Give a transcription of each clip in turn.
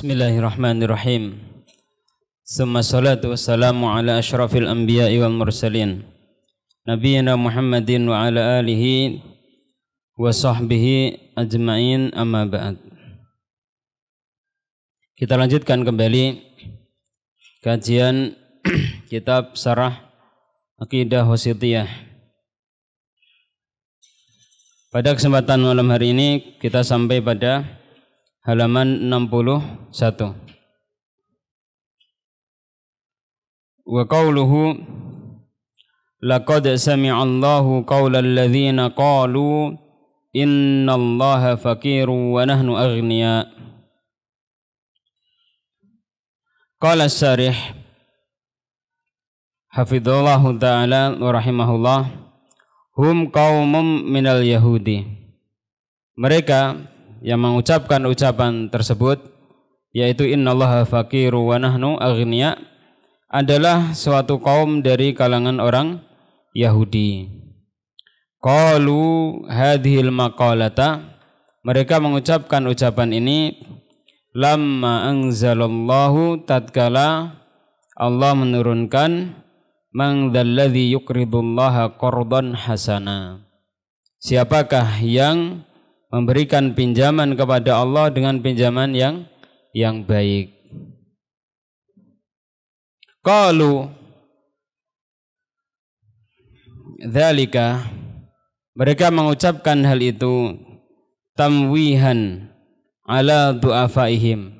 Bismillahirrahmanirrahim. Summa salatu wassalamu ala asyrafil anbiya wal mursalin. Nabiyina Muhammadin wa ala alihi wa sahbihi ajma'in amma ba'd. Kita lanjutkan kembali kajian kitab Sarah Aqidah Wasitiyah. Pada kesempatan malam hari ini kita sampai pada halaman 61 wa qawluhu laqad sami'a Allahu qawla alladhina qalu inna Allaha faqirun wa nahnu aghnia qala sarih hafizallahu ta'ala wa rahimahullah hum qaumun minal yahudi mereka yang mengucapkan ucapan tersebut yaitu innallaha faqiru wa nahnu aghnia adalah suatu kaum dari kalangan orang Yahudi. Qalu hadhil maqalata mereka mengucapkan ucapan ini lamma anzalallahu tatkala Allah menurunkan mang dzalladzi yuqridullaha qardan hasana. Siapakah yang memberikan pinjaman kepada Allah dengan pinjaman yang yang baik. Kalau dzalika mereka mengucapkan hal itu tamwihan ala du'afaihim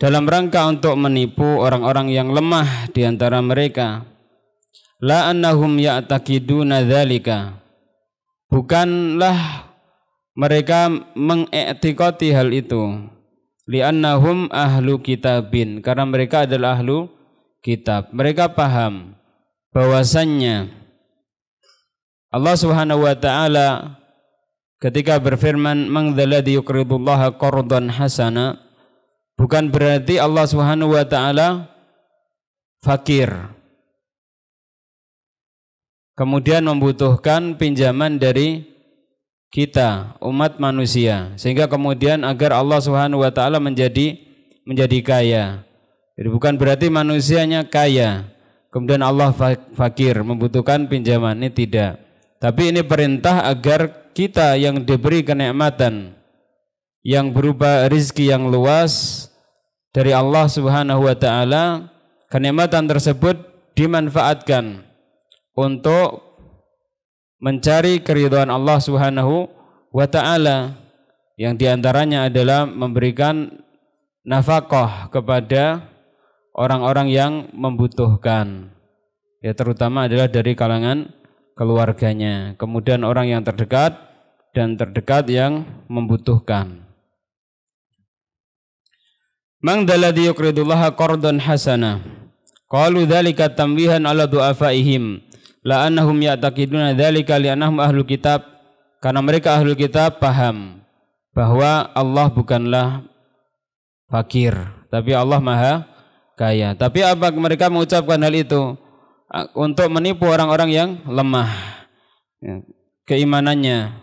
dalam rangka untuk menipu orang-orang yang lemah di antara mereka la annahum ya'taqiduna dzalika bukanlah mereka mengiktikoti hal itu li'annahum ahlu kitabin karena mereka adalah ahlu kitab mereka paham bahwasannya Allah Subhanahu wa taala ketika berfirman mengdaladi yukridullaha qardan hasana bukan berarti Allah Subhanahu wa taala fakir kemudian membutuhkan pinjaman dari kita umat manusia sehingga kemudian agar Allah Subhanahu wa taala menjadi menjadi kaya. Jadi bukan berarti manusianya kaya kemudian Allah fakir membutuhkan pinjaman ini tidak. Tapi ini perintah agar kita yang diberi kenikmatan yang berupa rizki yang luas dari Allah Subhanahu wa taala, kenikmatan tersebut dimanfaatkan untuk mencari keriduan Allah Subhanahu wa taala yang diantaranya adalah memberikan nafkah kepada orang-orang yang membutuhkan ya terutama adalah dari kalangan keluarganya kemudian orang yang terdekat dan terdekat yang membutuhkan Mang dalladhi yuqridullaha qardan hasana qalu dzalika tamwihan ala du'afaihim la'annahum ya'taqiduna dzalika li'annahum ahlul kitab karena mereka ahlul kitab paham bahwa Allah bukanlah fakir tapi Allah Maha kaya. Tapi apa mereka mengucapkan hal itu untuk menipu orang-orang yang lemah ya, keimanannya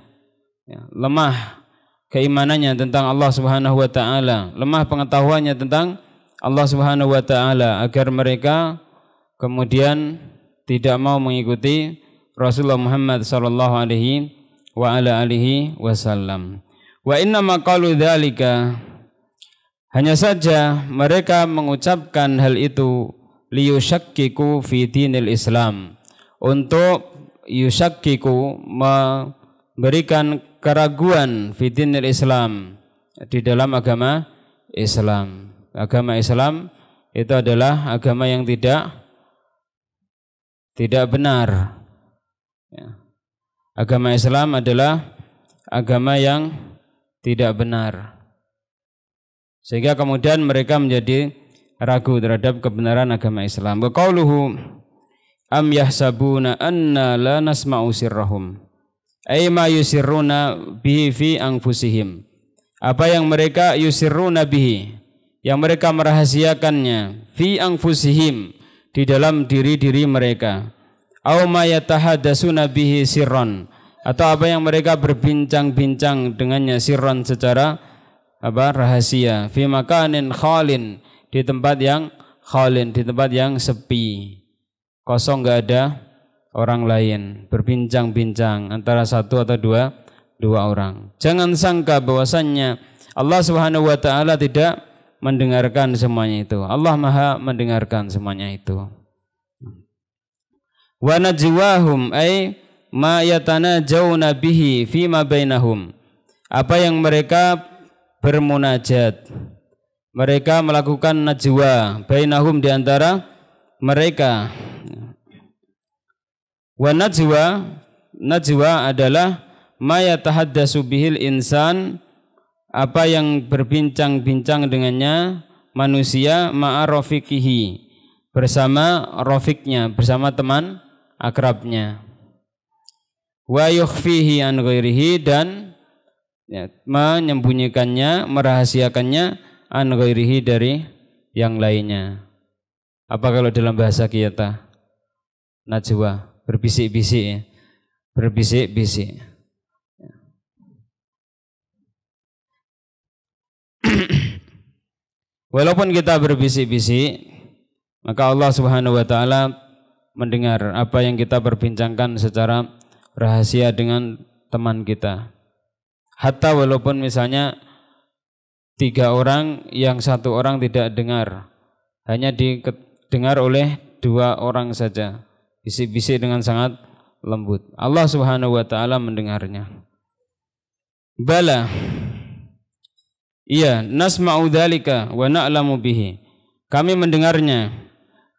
ya, lemah keimanannya tentang Allah Subhanahu wa taala, lemah pengetahuannya tentang Allah Subhanahu wa taala agar mereka kemudian tidak mau mengikuti Rasulullah Muhammad sallallahu alaihi wa ala alihi wasallam. Wa inna ma qalu dzalika hanya saja mereka mengucapkan hal itu liyushakkiku fi dinil Islam untuk yusyakkiku memberikan keraguan fi dinil Islam di dalam agama Islam. Agama Islam itu adalah agama yang tidak tidak benar. Ya. Agama Islam adalah agama yang tidak benar. Sehingga kemudian mereka menjadi ragu terhadap kebenaran agama Islam. Wa qauluhu am yahsabuna anna la nasma'u sirrahum ay ma yusirruna bihi fi anfusihim apa yang mereka yusirruna bihi yang mereka merahasiakannya fi anfusihim di dalam diri-diri mereka. Au mayatahadasuna bihi sirron atau apa yang mereka berbincang-bincang dengannya sirron secara apa rahasia fi makanin khalin di tempat yang khalin di tempat yang sepi kosong nggak ada orang lain berbincang-bincang antara satu atau dua dua orang jangan sangka bahwasannya Allah Subhanahu wa taala tidak mendengarkan semuanya itu. Allah Maha mendengarkan semuanya itu. Wa najwahum ay ma yatanajawna bihi fi ma bainahum. Apa yang mereka bermunajat. Mereka melakukan najwa bainahum di antara mereka. Wa najwa najwa adalah ma yatahaddatsu bihil insan apa yang berbincang-bincang dengannya manusia ma'a bersama rofiknya bersama teman akrabnya wa yukhfihi an ghairihi dan ya, menyembunyikannya merahasiakannya an ghairihi dari yang lainnya apa kalau dalam bahasa kita najwa berbisik-bisik ya? berbisik-bisik Walaupun kita berbisik-bisik, maka Allah Subhanahu wa taala mendengar apa yang kita perbincangkan secara rahasia dengan teman kita. Hatta walaupun misalnya tiga orang yang satu orang tidak dengar, hanya didengar oleh dua orang saja. Bisik-bisik dengan sangat lembut. Allah Subhanahu wa taala mendengarnya. Bala Iya, nasma'u dzalika wa na'lamu bihi. Kami mendengarnya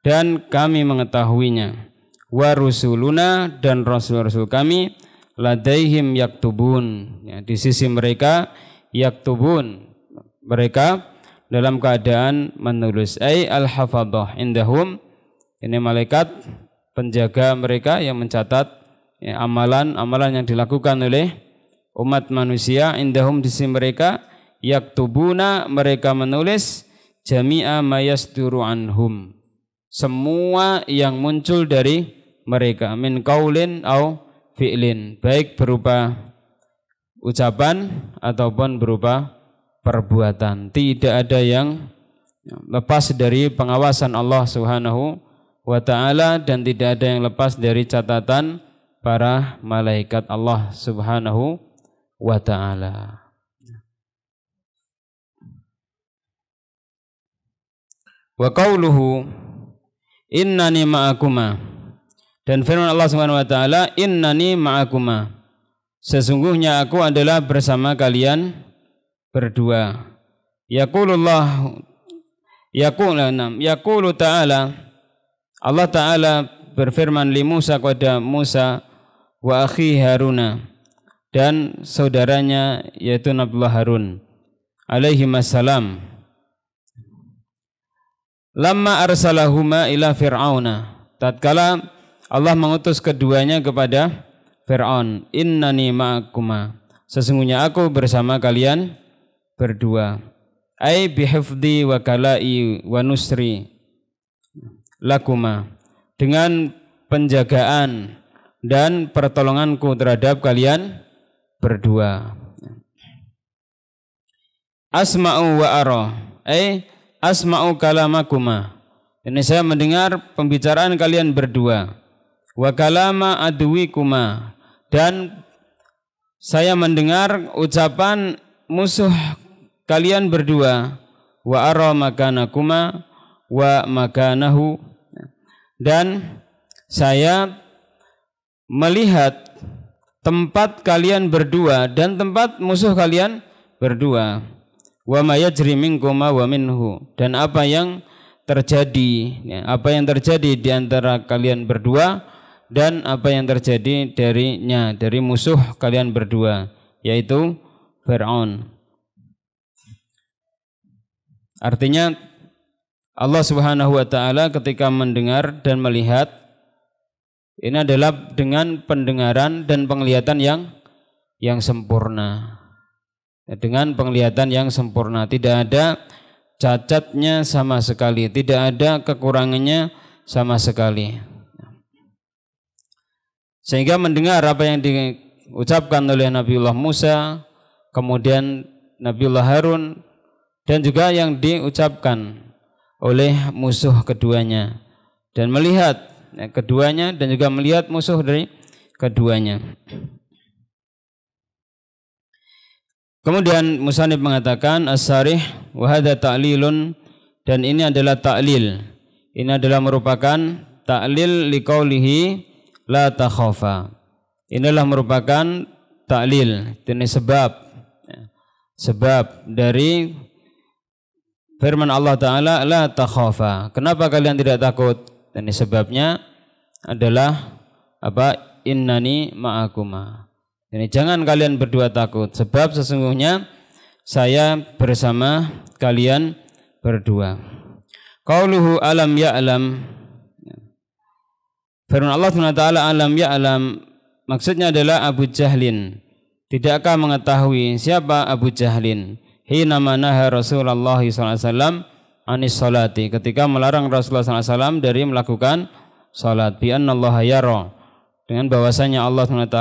dan kami mengetahuinya. Wa rusuluna dan rasul-rasul kami ladaihim yaktubun. Ya, di sisi mereka yaktubun. Mereka dalam keadaan menulis ai al hafadhah indahum. Ini malaikat penjaga mereka yang mencatat ya, amalan-amalan ya, yang dilakukan oleh umat manusia indahum di sisi mereka yaktubuna mereka menulis jami'a mayasduru anhum semua yang muncul dari mereka min kaulin au fi'lin baik berupa ucapan ataupun berupa perbuatan tidak ada yang lepas dari pengawasan Allah Subhanahu wa taala dan tidak ada yang lepas dari catatan para malaikat Allah Subhanahu wa taala Wa qauluhu innani ma'akuma. Dan firman Allah Subhanahu wa taala, innani ma'akuma. Sesungguhnya aku adalah bersama kalian berdua. Yaqulullah yaqulanam yaqulu ta'ala Allah taala berfirman li Musa kepada Musa wa akhi Haruna dan saudaranya yaitu Nabiullah Harun alaihi wassalam. Lama arsalahuma ila fir'auna. Tatkala Allah mengutus keduanya kepada Fir'aun. Innani ma'akuma. Sesungguhnya aku bersama kalian berdua. Ai bihifdi wa kalai wa nusri lakuma. Dengan penjagaan dan pertolonganku terhadap kalian berdua. Asma'u wa aroh. Ai asma'u kalamakuma. Ini saya mendengar pembicaraan kalian berdua. Wa kalama aduwikuma. dan saya mendengar ucapan musuh kalian berdua wa ara makanakuma wa makanahu dan saya melihat tempat kalian berdua dan tempat musuh kalian berdua wa ma yajri minkum wa minhu dan apa yang terjadi ya, apa yang terjadi di antara kalian berdua dan apa yang terjadi darinya dari musuh kalian berdua yaitu Firaun artinya Allah Subhanahu wa taala ketika mendengar dan melihat ini adalah dengan pendengaran dan penglihatan yang yang sempurna dengan penglihatan yang sempurna tidak ada cacatnya sama sekali tidak ada kekurangannya sama sekali sehingga mendengar apa yang diucapkan oleh Nabiullah Musa kemudian Nabiullah Harun dan juga yang diucapkan oleh musuh keduanya dan melihat ya, keduanya dan juga melihat musuh dari keduanya. Kemudian Musanib mengatakan as-sarih wa ta'lilun dan ini adalah ta'lil. Ini adalah merupakan ta'lil liqaulihi la takhafa. Inilah merupakan ta'lil. Ini sebab ya, sebab dari firman Allah taala la takhafa. Kenapa kalian tidak takut? ini sebabnya adalah apa? Innani ma'akuma jadi jangan kalian berdua takut sebab sesungguhnya saya bersama kalian berdua. Qauluhu alam ya'lam. Firman Allah SWT alam ya'lam maksudnya adalah Abu Jahlin. Tidakkah mengetahui siapa Abu Jahlin? Hina mana Rasulullah SAW anis salati ketika melarang Rasulullah SAW dari melakukan salat bi Allah yara dengan bahwasanya Allah SWT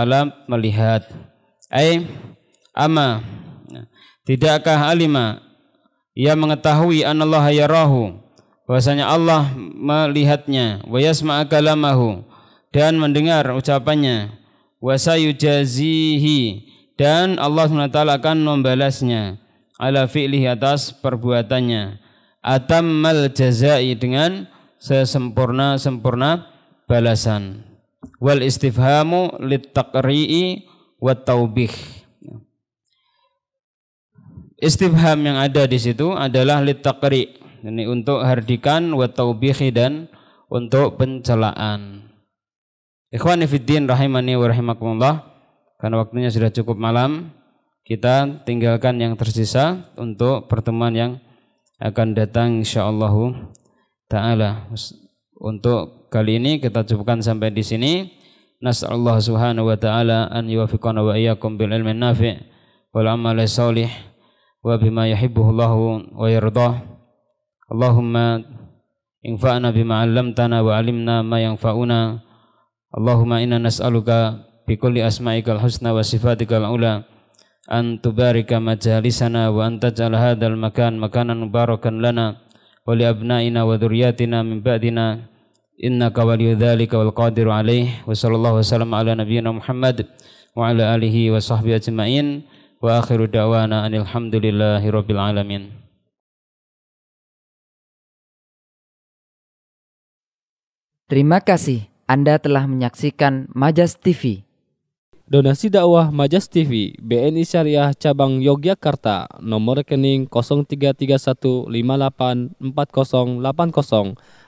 melihat ay ama tidakkah alima ia mengetahui Allah yarahu bahwasanya Allah melihatnya wa yasma'a kalamahu dan mendengar ucapannya wa sayujazihi dan Allah SWT akan membalasnya ala fi'lihi atas perbuatannya atammal jazai dengan sesempurna-sempurna balasan wal istifhamu litakri'i wa taubih istifham yang ada di situ adalah litakri ini untuk hardikan wa taubihi dan untuk pencelaan ikhwani fiddin rahimani wa rahimakumullah karena waktunya sudah cukup malam kita tinggalkan yang tersisa untuk pertemuan yang akan datang insyaallah taala untuk kali ini kita cukupkan sampai di sini. Nas'allahu subhanahu wa ta'ala an yuwafiqana wa iyyakum bil ilmin nafi' wal amali salih wa bima allahu wa yardah. Allahumma infa'na bima 'allamtana wa alimna ma yanfa'una. Allahumma inna nas'aluka bi kulli asma'ikal husna wa sifatikal ula an tubarika majalisana wa anta ja'al hadzal makan makanan mubarakan lana. ولأبنائنا وذرياتنا من بعدنا إنك ولي ذلك والقادر عليه وصلى الله وسلم على نبينا محمد وعلى آله وصحبه أجمعين وآخر دعوانا أن الحمد لله رب العالمين Terima kasih Anda telah menyaksikan Majas TV. Donasi dakwah Majas TV BNI Syariah Cabang Yogyakarta nomor rekening 0331584080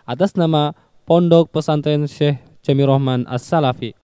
atas nama Pondok Pesantren Syekh Cemirohman As-Salafi.